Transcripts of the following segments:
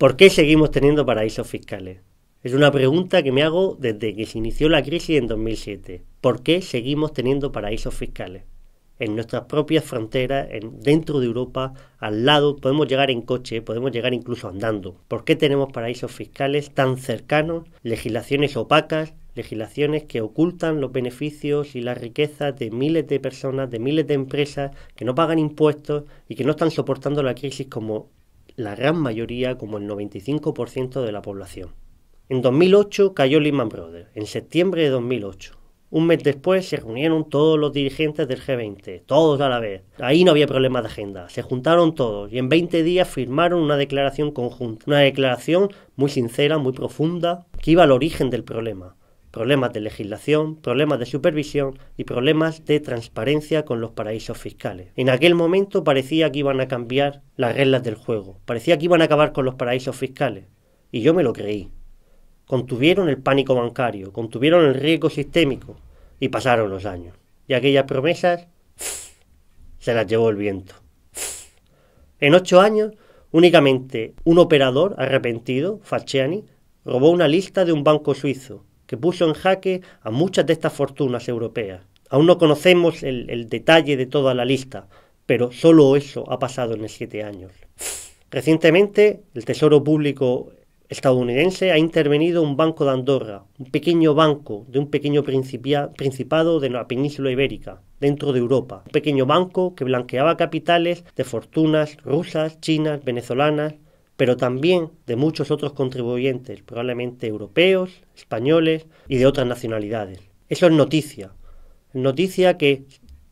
¿Por qué seguimos teniendo paraísos fiscales? Es una pregunta que me hago desde que se inició la crisis en 2007. ¿Por qué seguimos teniendo paraísos fiscales? En nuestras propias fronteras, en, dentro de Europa, al lado, podemos llegar en coche, podemos llegar incluso andando. ¿Por qué tenemos paraísos fiscales tan cercanos, legislaciones opacas, legislaciones que ocultan los beneficios y las riquezas de miles de personas, de miles de empresas que no pagan impuestos y que no están soportando la crisis como la gran mayoría, como el 95% de la población. En 2008 cayó Lehman Brothers, en septiembre de 2008. Un mes después se reunieron todos los dirigentes del G20, todos a la vez. Ahí no había problema de agenda, se juntaron todos y en 20 días firmaron una declaración conjunta, una declaración muy sincera, muy profunda, que iba al origen del problema problemas de legislación, problemas de supervisión y problemas de transparencia con los paraísos fiscales. En aquel momento parecía que iban a cambiar las reglas del juego, parecía que iban a acabar con los paraísos fiscales, y yo me lo creí. Contuvieron el pánico bancario, contuvieron el riesgo sistémico, y pasaron los años. Y aquellas promesas se las llevó el viento. En ocho años, únicamente un operador arrepentido, Facciani, robó una lista de un banco suizo que puso en jaque a muchas de estas fortunas europeas. Aún no conocemos el, detalle de toda la lista, pero solo eso ha pasado en siete años. Recientemente, el Tesoro Público estadounidense ha intervenido un banco de Andorra, un pequeño banco de un pequeño principado de la península ibérica, dentro de Europa. Un pequeño banco que blanqueaba capitales de fortunas rusas, chinas, venezolanas, pero también de muchos otros contribuyentes, probablemente europeos, españoles y de otras nacionalidades. Eso es noticia. Noticia que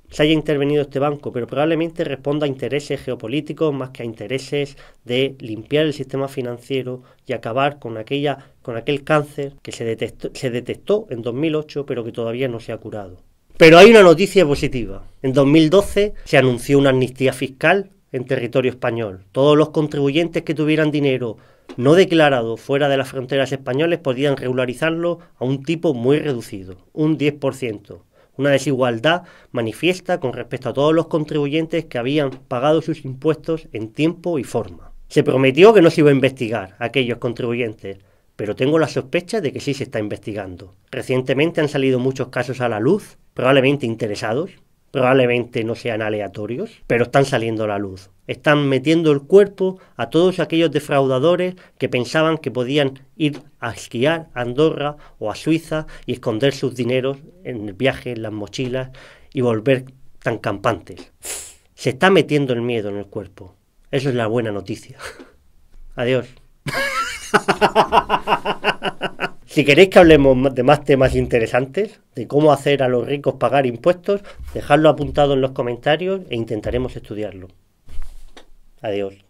se haya intervenido este banco, pero probablemente responda a intereses geopolíticos más que a intereses de limpiar el sistema financiero y acabar con aquella con aquel cáncer que se se detectó en 2008 pero que todavía no se ha curado. Pero hay una noticia positiva. En 2012 se anunció una amnistía fiscal en territorio español. Todos los contribuyentes que tuvieran dinero no declarado fuera de las fronteras españoles podían regularizarlo a un tipo muy reducido, un 10%. Una desigualdad manifiesta con respecto a todos los contribuyentes que habían pagado sus impuestos en tiempo y forma. Se prometió que no se iba a investigar a aquellos contribuyentes, pero tengo la sospecha de que sí se está investigando. Recientemente han salido muchos casos a la luz, probablemente interesados, probablemente no sean aleatorios, pero están saliendo a la luz. Están metiendo el cuerpo a todos aquellos defraudadores que pensaban que podían ir a esquiar a Andorra o a Suiza y esconder sus dineros en el viaje, en las mochilas y volver tan campantes. Se está metiendo el miedo en el cuerpo. Eso es la buena noticia. Adiós. Si queréis que hablemos de más temas interesantes, de cómo hacer a los ricos pagar impuestos, dejadlo apuntado en los comentarios e intentaremos estudiarlo. Adiós.